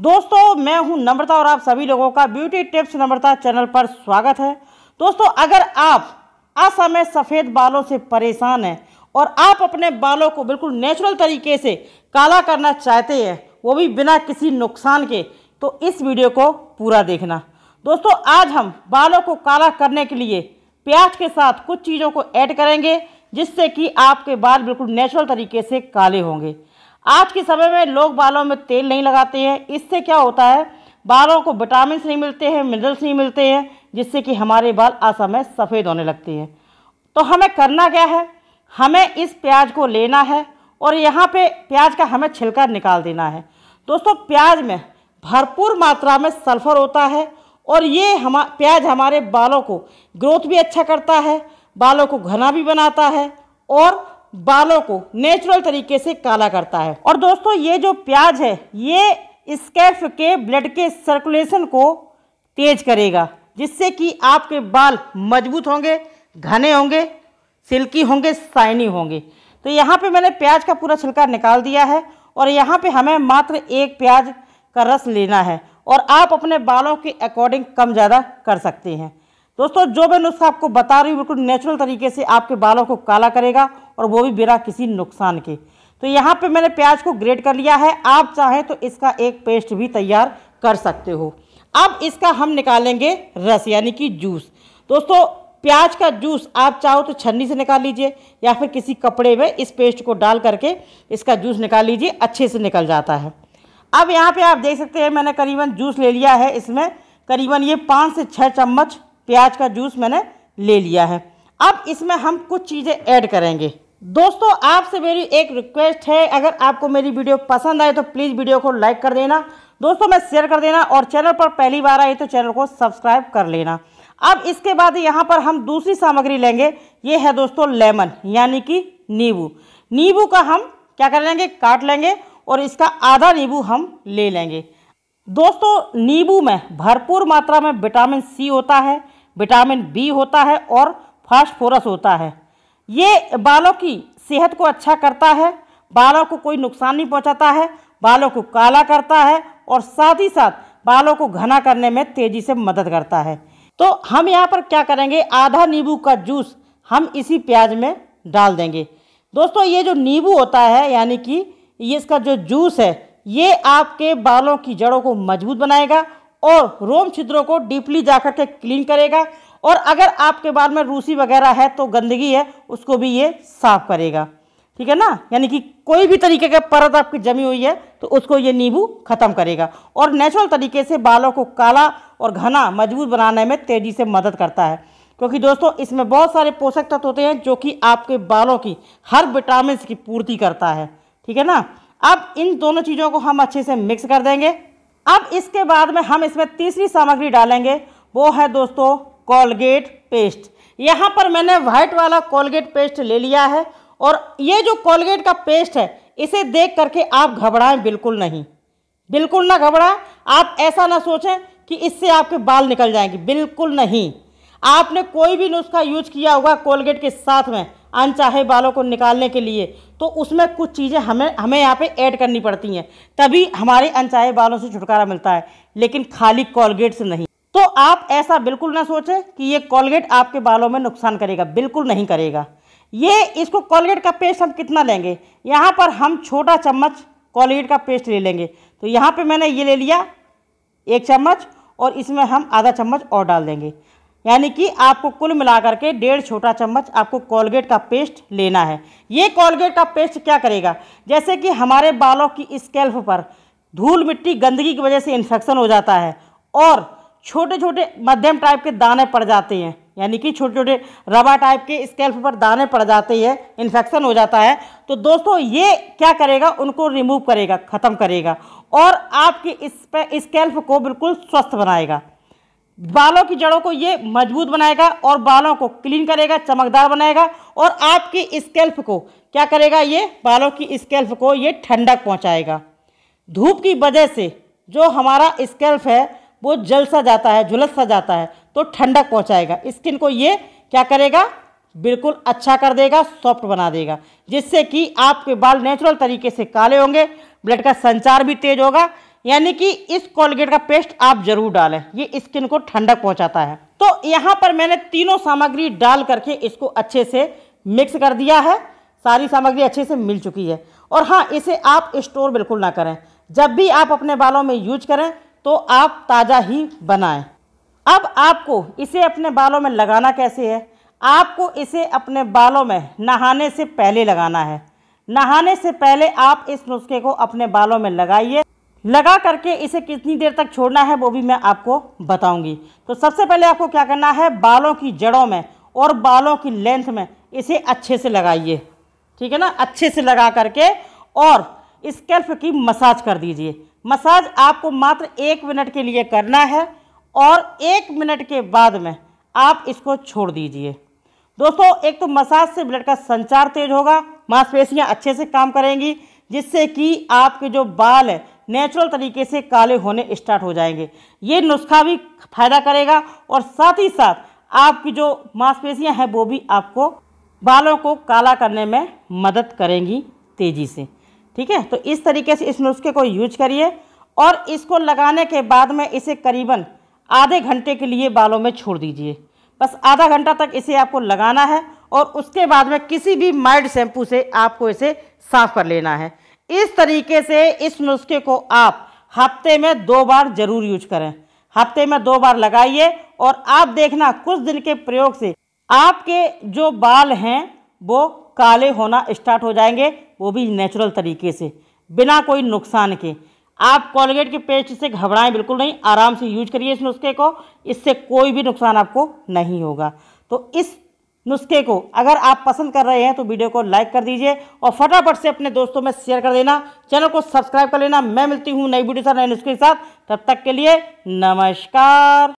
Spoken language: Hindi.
दोस्तों मैं हूं नम्रता और आप सभी लोगों का ब्यूटी टिप्स नम्रता चैनल पर स्वागत है दोस्तों अगर आप असमय सफ़ेद बालों से परेशान हैं और आप अपने बालों को बिल्कुल नेचुरल तरीके से काला करना चाहते हैं वो भी बिना किसी नुकसान के तो इस वीडियो को पूरा देखना दोस्तों आज हम बालों को काला करने के लिए प्याज के साथ कुछ चीज़ों को ऐड करेंगे जिससे कि आपके बाल बिल्कुल नेचुरल तरीके से काले होंगे आज के समय में लोग बालों में तेल नहीं लगाते हैं इससे क्या होता है बालों को विटामिन नहीं मिलते हैं मिनरल्स नहीं मिलते हैं जिससे कि हमारे बाल असमय सफ़ेद होने लगते हैं तो हमें करना क्या है हमें इस प्याज को लेना है और यहाँ पे प्याज का हमें छिलका निकाल देना है दोस्तों प्याज में भरपूर मात्रा में सल्फ़र होता है और ये हम प्याज हमारे बालों को ग्रोथ भी अच्छा करता है बालों को घना भी बनाता है और बालों को नेचुरल तरीके से काला करता है और दोस्तों ये जो प्याज है ये स्कैफ़ के ब्लड के सर्कुलेशन को तेज करेगा जिससे कि आपके बाल मजबूत होंगे घने होंगे सिल्की होंगे साइनी होंगे तो यहाँ पे मैंने प्याज का पूरा छिलका निकाल दिया है और यहाँ पे हमें मात्र एक प्याज का रस लेना है और आप अपने बालों के अकॉर्डिंग कम ज़्यादा कर सकते हैं दोस्तों जो मैं नुस्खा आपको बता रही हूँ बिल्कुल नेचुरल तरीके से आपके बालों को काला करेगा और वो भी बिना किसी नुकसान के तो यहाँ पे मैंने प्याज को ग्रेट कर लिया है आप चाहें तो इसका एक पेस्ट भी तैयार कर सकते हो अब इसका हम निकालेंगे रस यानी कि जूस दोस्तों प्याज का जूस आप चाहो तो छन्नी से निकाल लीजिए या फिर किसी कपड़े में इस पेस्ट को डाल करके इसका जूस निकाल लीजिए अच्छे से निकल जाता है अब यहाँ पे आप देख सकते हैं मैंने करीबन जूस ले लिया है इसमें करीबन ये पाँच से छः चम्मच प्याज का जूस मैंने ले लिया है अब इसमें हम कुछ चीज़ें ऐड करेंगे दोस्तों आपसे मेरी एक रिक्वेस्ट है अगर आपको मेरी वीडियो पसंद आए तो प्लीज़ वीडियो को लाइक कर देना दोस्तों में शेयर कर देना और चैनल पर पहली बार आई तो चैनल को सब्सक्राइब कर लेना अब इसके बाद यहाँ पर हम दूसरी सामग्री लेंगे ये है दोस्तों लेमन यानी कि नींबू नींबू का हम क्या कर लेंगे काट लेंगे और इसका आधा नींबू हम ले लेंगे दोस्तों नींबू में भरपूर मात्रा में विटामिन सी होता है विटामिन बी होता है और फास्फोरस होता है ये बालों की सेहत को अच्छा करता है बालों को कोई नुकसान नहीं पहुंचाता है बालों को काला करता है और साथ ही साथ बालों को घना करने में तेज़ी से मदद करता है तो हम यहाँ पर क्या करेंगे आधा नींबू का जूस हम इसी प्याज में डाल देंगे दोस्तों ये जो नींबू होता है यानी कि ये इसका जो जूस है ये आपके बालों की जड़ों को मजबूत बनाएगा और रोम छिद्रों को डीपली कर के क्लीन करेगा और अगर आपके बाल में रूसी वगैरह है तो गंदगी है उसको भी ये साफ करेगा ठीक है ना यानी कि कोई भी तरीके का परत आपकी जमी हुई है तो उसको ये नींबू ख़त्म करेगा और नेचुरल तरीके से बालों को काला और घना मजबूत बनाने में तेज़ी से मदद करता है क्योंकि दोस्तों इसमें बहुत सारे पोषक तत्व होते हैं जो कि आपके बालों की हर विटामिन की पूर्ति करता है ठीक है ना अब इन दोनों चीज़ों को हम अच्छे से मिक्स कर देंगे अब इसके बाद में हम इसमें तीसरी सामग्री डालेंगे वो है दोस्तों कोलगेट पेस्ट यहाँ पर मैंने वाइट वाला कोलगेट पेस्ट ले लिया है और ये जो कोलगेट का पेस्ट है इसे देख करके आप घबराएं बिल्कुल नहीं बिल्कुल ना घबराएं आप ऐसा ना सोचें कि इससे आपके बाल निकल जाएंगे बिल्कुल नहीं आपने कोई भी नुस्खा यूज किया होगा कोलगेट के साथ में अनचाहे बालों को निकालने के लिए तो उसमें कुछ चीज़ें हमें हमें यहाँ पे ऐड करनी पड़ती हैं तभी हमारे अनचाहे बालों से छुटकारा मिलता है लेकिन खाली कॉलगेट से नहीं तो आप ऐसा बिल्कुल ना सोचें कि ये कॉलगेट आपके बालों में नुकसान करेगा बिल्कुल नहीं करेगा ये इसको कॉलगेट का पेस्ट हम कितना लेंगे यहाँ पर हम छोटा चम्मच कॉलगेट का पेस्ट ले लेंगे तो यहाँ पर मैंने ये ले लिया एक चम्मच और इसमें हम आधा चम्मच और डाल देंगे यानी कि आपको कुल मिलाकर के डेढ़ छोटा चम्मच आपको कोलगेट का पेस्ट लेना है ये कोलगेट का पेस्ट क्या करेगा जैसे कि हमारे बालों की स्केल्फ पर धूल मिट्टी गंदगी की वजह से इन्फेक्शन हो जाता है और छोटे छोटे मध्यम टाइप के दाने पड़ जाते हैं यानी कि छोटे छोटे रबा टाइप के स्केल्फ पर दाने पड़ जाते हैं इन्फेक्शन हो जाता है तो दोस्तों ये क्या करेगा उनको रिमूव करेगा ख़त्म करेगा और आपकी इस पर स्केल्प को बिल्कुल स्वस्थ बनाएगा बालों की जड़ों को ये मजबूत बनाएगा और बालों को क्लीन करेगा चमकदार बनाएगा और आपकी स्केल्फ को क्या करेगा ये बालों की स्केल्फ को ये ठंडक पहुंचाएगा धूप की वजह से जो हमारा स्केल्फ है वो जल सा जाता है झुलस सा जाता है तो ठंडक पहुंचाएगा स्किन को ये क्या करेगा बिल्कुल अच्छा कर देगा सॉफ्ट बना देगा जिससे कि आपके बाल नेचुरल तरीके से काले होंगे ब्लड का संचार भी तेज होगा यानी कि इस कोलगेट का पेस्ट आप जरूर डालें ये स्किन को ठंडक पहुंचाता है तो यहाँ पर मैंने तीनों सामग्री डाल करके इसको अच्छे से मिक्स कर दिया है सारी सामग्री अच्छे से मिल चुकी है और हाँ इसे आप स्टोर बिल्कुल ना करें जब भी आप अपने बालों में यूज करें तो आप ताज़ा ही बनाएं अब आपको इसे अपने बालों में लगाना कैसे है आपको इसे अपने बालों में नहाने से पहले लगाना है नहाने से पहले आप इस नुस्खे को अपने बालों में लगाइए लगा करके इसे कितनी देर तक छोड़ना है वो भी मैं आपको बताऊंगी तो सबसे पहले आपको क्या करना है बालों की जड़ों में और बालों की लेंथ में इसे अच्छे से लगाइए ठीक है ना अच्छे से लगा करके और स्कैल्प की मसाज कर दीजिए मसाज आपको मात्र एक मिनट के लिए करना है और एक मिनट के बाद में आप इसको छोड़ दीजिए दोस्तों एक तो मसाज से ब्लड का संचार तेज होगा मांसपेशियां अच्छे से काम करेंगी जिससे कि आपके जो बाल है नेचुरल तरीके से काले होने स्टार्ट हो जाएंगे ये नुस्खा भी फायदा करेगा और साथ ही साथ आपकी जो मांसपेशियां हैं वो भी आपको बालों को काला करने में मदद करेंगी तेज़ी से ठीक है तो इस तरीके से इस नुस्खे को यूज करिए और इसको लगाने के बाद में इसे करीबन आधे घंटे के लिए बालों में छोड़ दीजिए बस आधा घंटा तक इसे आपको लगाना है और उसके बाद में किसी भी माइल्ड शैम्पू से आपको इसे साफ़ कर लेना है इस तरीके से इस नुस्खे को आप हफ्ते में दो बार जरूर यूज करें हफ्ते में दो बार लगाइए और आप देखना कुछ दिन के प्रयोग से आपके जो बाल हैं वो काले होना स्टार्ट हो जाएंगे वो भी नेचुरल तरीके से बिना कोई नुकसान के आप कॉलगेट के पेस्ट से घबराएं बिल्कुल नहीं आराम से यूज करिए इस नुस्खे को इससे कोई भी नुकसान आपको नहीं होगा तो इस नुस्खे को अगर आप पसंद कर रहे हैं तो वीडियो को लाइक कर दीजिए और फटाफट से अपने दोस्तों में शेयर कर देना चैनल को सब्सक्राइब कर लेना मैं मिलती हूँ नई वीडियो साथ नए नुस्खे के साथ तब तक के लिए नमस्कार